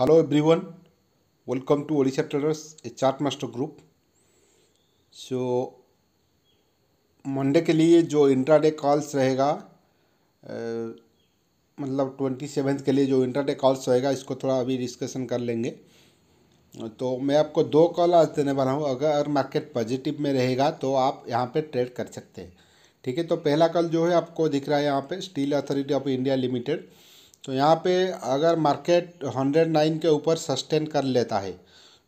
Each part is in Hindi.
hello everyone welcome to Odisha traders a chart master group so Monday के लिए जो इंट्राडे कॉल्स रहेगा मतलब ट्वेंटी सेवेंथ के लिए जो इंट्राडे कॉल्स रहेगा इसको थोड़ा अभी डिस्कशन कर लेंगे तो मैं आपको दो कॉल आज देने वाला हूँ अगर मार्केट पॉजिटिव में रहेगा तो आप यहाँ पे ट्रेड कर सकते हैं ठीक है तो पहला कॉल जो है आपको दिख रहा है यहाँ पे steel authority of India limited तो यहाँ पे अगर मार्केट 109 के ऊपर सस्टेन कर लेता है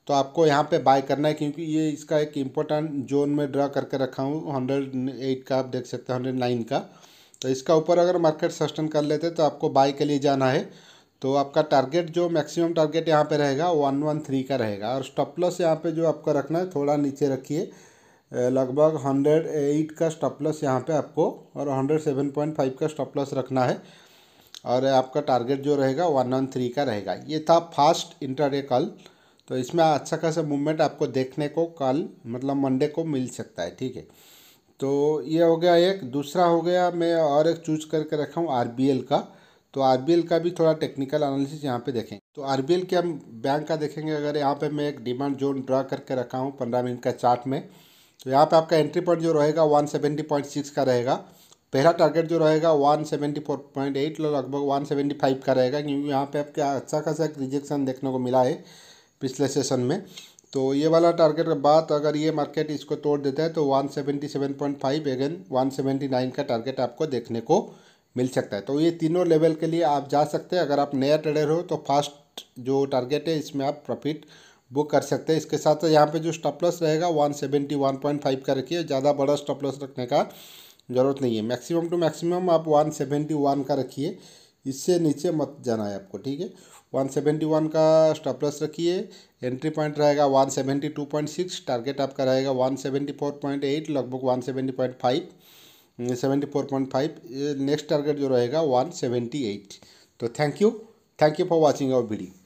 तो आपको यहाँ पे बाय करना है क्योंकि ये इसका एक इम्पोर्टेंट जोन में ड्रा करके रखा हूँ हंड्रेड एट का आप देख सकते हैं हंड्रेड नाइन का तो इसका ऊपर अगर मार्केट सस्टेन कर लेते तो आपको बाय के लिए जाना है तो आपका टारगेट जो मैक्सिमम टारगेट यहाँ पर रहेगा वन वन थ्री का रहेगा और स्टॉप लॉस यहाँ पर जो आपका रखना है थोड़ा नीचे रखिए लगभग हंड्रेड एट का स्टॉप लॉस यहाँ पे आपको और हंड्रेड सेवन पॉइंट फाइव का स्टॉप लॉस रखना है और आपका टारगेट जो रहेगा वन वन थ्री का रहेगा ये था फास्ट इंटरडे कल तो इसमें अच्छा खासा मूवमेंट आपको देखने को कल मतलब मंडे को मिल सकता है ठीक है तो ये हो गया एक दूसरा हो गया मैं और एक चूज करके रखा हूँ आर का तो आर का भी थोड़ा टेक्निकल एनालिसिस यहाँ पे देखें तो आर के हम बैंक का देखेंगे अगर यहाँ पे मैं एक डिमांड जोन ड्रा करके रखा हूँ पंद्रह मिनट का चार्ट में तो यहाँ पे आपका एंट्री पॉइंट जो रहेगा वन सेवेंटी पॉइंट सिक्स का रहेगा पहला टारगेट जो रहेगा one seventy four point eight लगभग वन सेवेंटी फाइव का रहेगा क्योंकि यहाँ पे आपके अच्छा खासा एक रिजेक्शन देखने को मिला है पिछले सेशन में तो ये वाला टारगेट के बाद अगर ये मार्केट इसको तोड़ देता है तो one seventy seven point five again one seventy nine का टारगेट आपको देखने को मिल सकता है तो ये तीनों लेवल के लिए आप जा सकते हैं अगर आप नया ट्रेडर हो तो फास्ट जो टारगेट है इसमें आप प्रॉफिट बुक कर सकते हैं इसके साथ साथ यहाँ पर जो स्टॉपलस रहेगा one seventy one point five का रखिए ज़्यादा बड़ा स्टॉपलस रखने का ज़रूरत नहीं है मैक्सिमम टू मैक्सिमम आप वन सेवेंटी वन का रखिए इससे नीचे मत जाना है आपको ठीक है वन सेवेंटी वन का स्टॉपलस रखिए एंट्री पॉइंट रहेगा one seventy two point six target आपका रहेगा one seventy four point eight लगभग one seventy point five seventy four point five next target जो रहेगा वन सेवेंटी एट तो thank you thank you for watching our video